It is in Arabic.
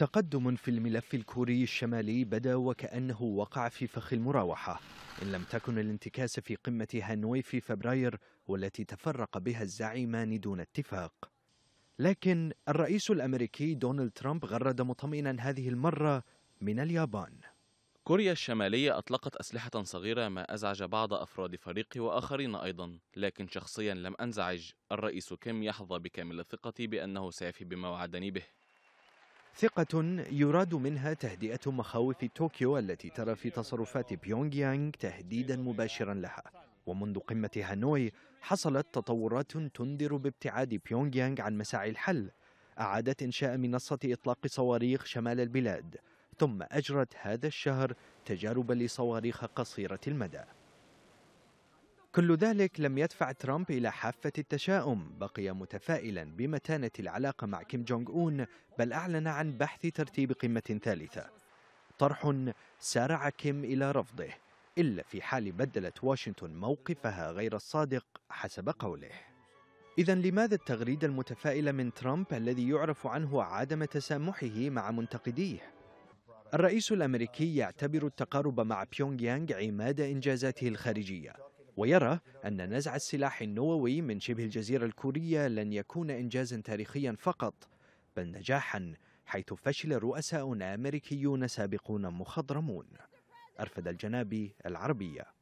تقدم في الملف الكوري الشمالي بدا وكأنه وقع في فخ المراوحة إن لم تكن الانتكاسة في قمة هانوي في فبراير والتي تفرق بها الزعيمان دون اتفاق لكن الرئيس الأمريكي دونالد ترامب غرد مطمئنا هذه المرة من اليابان كوريا الشمالية أطلقت أسلحة صغيرة ما أزعج بعض أفراد فريقي وآخرين أيضا لكن شخصيا لم أنزعج الرئيس كيم يحظى بكامل الثقة بأنه سيفي بما وعدني به ثقة يراد منها تهدئة مخاوف طوكيو التي ترى في تصرفات بيونغ يانغ تهديدا مباشرا لها ومنذ قمة هانوي حصلت تطورات تنذر بابتعاد بيونغ يانغ عن مساعي الحل أعادت إنشاء منصة إطلاق صواريخ شمال البلاد ثم أجرت هذا الشهر تجارب لصواريخ قصيرة المدى كل ذلك لم يدفع ترامب إلى حافة التشاؤم بقي متفائلا بمتانة العلاقة مع كيم جونج أون بل أعلن عن بحث ترتيب قمة ثالثة طرح سارع كيم إلى رفضه إلا في حال بدلت واشنطن موقفها غير الصادق حسب قوله إذا لماذا التغريدة المتفائلة من ترامب الذي يعرف عنه عدم تسامحه مع منتقديه؟ الرئيس الأمريكي يعتبر التقارب مع بيونغ يانغ عماد إنجازاته الخارجية ويرى أن نزع السلاح النووي من شبه الجزيرة الكورية لن يكون إنجازا تاريخيا فقط بل نجاحا حيث فشل رؤساء أمريكيون سابقون مخضرمون أرفد الجنابي العربية